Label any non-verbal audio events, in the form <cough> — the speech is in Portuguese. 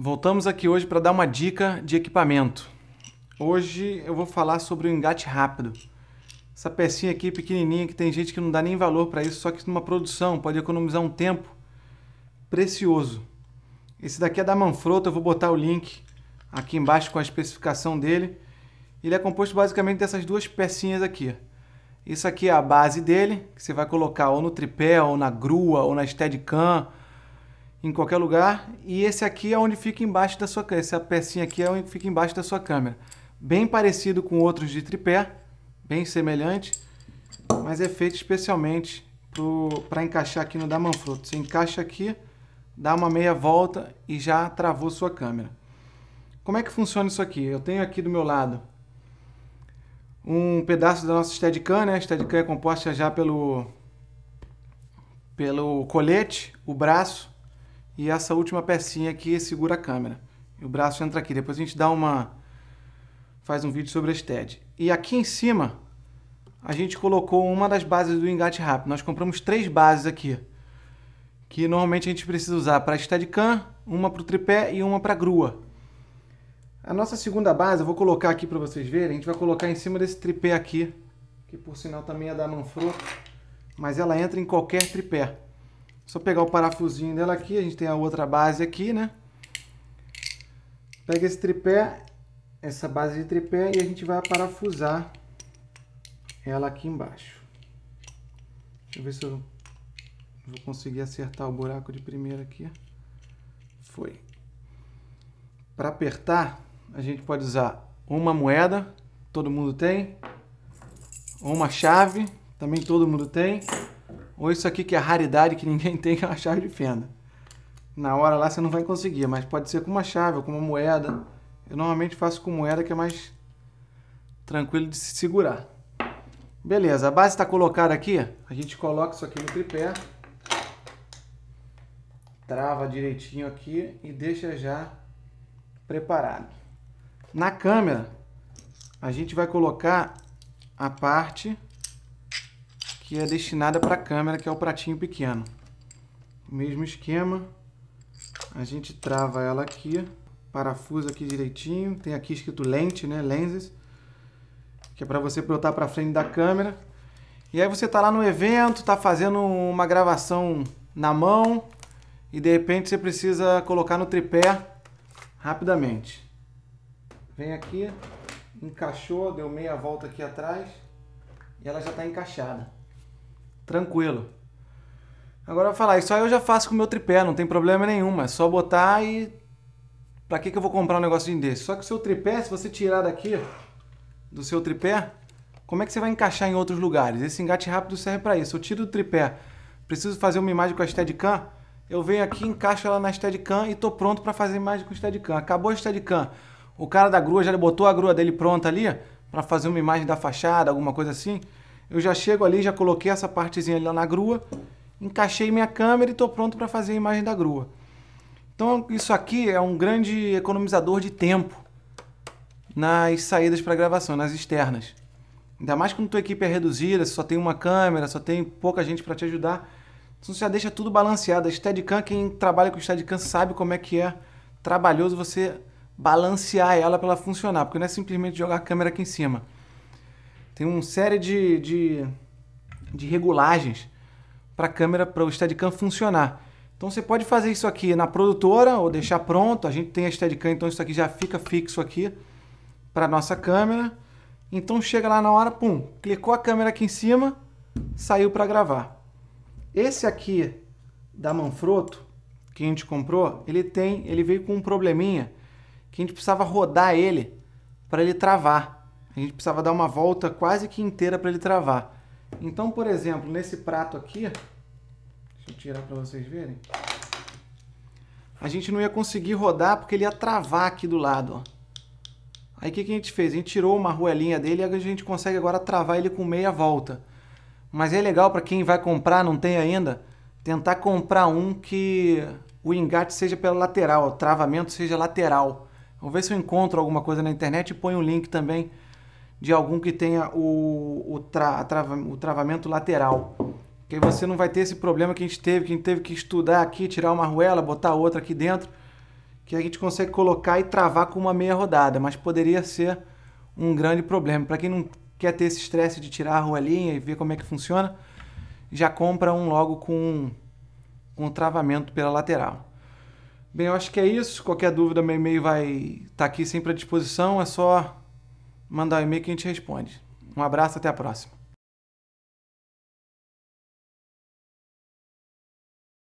Voltamos aqui hoje para dar uma dica de equipamento. Hoje eu vou falar sobre o engate rápido. Essa pecinha aqui pequenininha que tem gente que não dá nem valor para isso, só que numa produção pode economizar um tempo precioso. Esse daqui é da Manfrotto, eu vou botar o link aqui embaixo com a especificação dele. Ele é composto basicamente dessas duas pecinhas aqui. Isso aqui é a base dele, que você vai colocar ou no tripé, ou na grua, ou na Steadicam, em qualquer lugar. E esse aqui é onde fica embaixo da sua câmera. Essa pecinha aqui é onde fica embaixo da sua câmera. Bem parecido com outros de tripé, bem semelhante, mas é feito especialmente para encaixar aqui no Manfrotto Você encaixa aqui, dá uma meia volta e já travou sua câmera. Como é que funciona isso aqui? Eu tenho aqui do meu lado um pedaço da nossa Steadicam, né? A Steadicam é composta já pelo, pelo colete, o braço e essa última pecinha aqui segura a câmera. E o braço entra aqui. Depois a gente dá uma faz um vídeo sobre a STED. E aqui em cima a gente colocou uma das bases do engate rápido. Nós compramos três bases aqui, que normalmente a gente precisa usar para a Steadicam, uma para o tripé e uma para a grua. A nossa segunda base, eu vou colocar aqui para vocês verem, a gente vai colocar em cima desse tripé aqui, que por sinal também é da Manfrotto, mas ela entra em qualquer tripé. Só pegar o parafusinho dela aqui, a gente tem a outra base aqui, né? Pega esse tripé, essa base de tripé e a gente vai parafusar ela aqui embaixo. Deixa eu ver se eu vou conseguir acertar o buraco de primeira aqui. Foi. Para apertar, a gente pode usar uma moeda, todo mundo tem. Uma chave, também todo mundo tem. Ou isso aqui que é raridade que ninguém <laughs> tem, que é uma chave de fenda. Na hora lá você não vai conseguir, mas pode ser com uma chave ou com uma moeda. Eu normalmente faço com moeda que é mais tranquilo de se segurar. Beleza, a base está colocada aqui. A gente coloca isso aqui no tripé. Trava direitinho aqui e deixa já preparado. Na câmera, a gente vai colocar a parte que é destinada para a câmera, que é o pratinho pequeno. Mesmo esquema, a gente trava ela aqui, parafusa aqui direitinho, tem aqui escrito lente, né, lenses, que é para você botar para frente da câmera. E aí você tá lá no evento, tá fazendo uma gravação na mão e de repente você precisa colocar no tripé rapidamente. Vem aqui, encaixou, deu meia volta aqui atrás e ela já está encaixada tranquilo. Agora falar, isso aí eu já faço com o meu tripé, não tem problema nenhum, é só botar e. Pra que, que eu vou comprar um negocinho desse? Só que o seu tripé, se você tirar daqui do seu tripé, como é que você vai encaixar em outros lugares? Esse engate rápido serve para isso. Eu tiro do tripé, preciso fazer uma imagem com a Steadicam, eu venho aqui, encaixo ela na Steadicam e tô pronto para fazer imagem com o Steadicam. Acabou a Steadicam, o cara da grua já botou a grua dele pronta ali para fazer uma imagem da fachada, alguma coisa assim. Eu já chego ali, já coloquei essa partezinha ali na grua, encaixei minha câmera e estou pronto para fazer a imagem da grua. Então isso aqui é um grande economizador de tempo nas saídas para gravação, nas externas. Ainda mais quando tua equipe é reduzida, só tem uma câmera, só tem pouca gente para te ajudar. Então você já deixa tudo balanceado. A Steadicam, quem trabalha com Steadicam sabe como é que é trabalhoso você balancear ela para ela funcionar, porque não é simplesmente jogar a câmera aqui em cima. Tem uma série de, de, de regulagens para a câmera, para o Steadicam funcionar. Então você pode fazer isso aqui na produtora ou deixar pronto. A gente tem a Steadicam, então isso aqui já fica fixo aqui para nossa câmera. Então chega lá na hora, pum, clicou a câmera aqui em cima, saiu para gravar. Esse aqui da Manfrotto que a gente comprou, ele tem, ele veio com um probleminha que a gente precisava rodar ele para ele travar a gente precisava dar uma volta quase que inteira para ele travar. Então, por exemplo, nesse prato aqui, deixa eu tirar para vocês verem, a gente não ia conseguir rodar porque ele ia travar aqui do lado. Ó. Aí o que, que a gente fez? A gente tirou uma ruelinha dele e a gente consegue agora travar ele com meia volta. Mas é legal para quem vai comprar, não tem ainda, tentar comprar um que o engate seja pela lateral, o travamento seja lateral. Vou ver se eu encontro alguma coisa na internet e ponho um link também de algum que tenha o, o, tra, trava, o travamento lateral. que aí você não vai ter esse problema que a gente teve, que a gente teve que estudar aqui, tirar uma arruela, botar outra aqui dentro, que a gente consegue colocar e travar com uma meia rodada, mas poderia ser um grande problema. Para quem não quer ter esse estresse de tirar a arruelinha e ver como é que funciona, já compra um logo com, com travamento pela lateral. Bem, eu acho que é isso. Qualquer dúvida, meu e-mail vai estar tá aqui sempre à disposição. É só mandar um e-mail que a gente responde. Um abraço, até a próxima.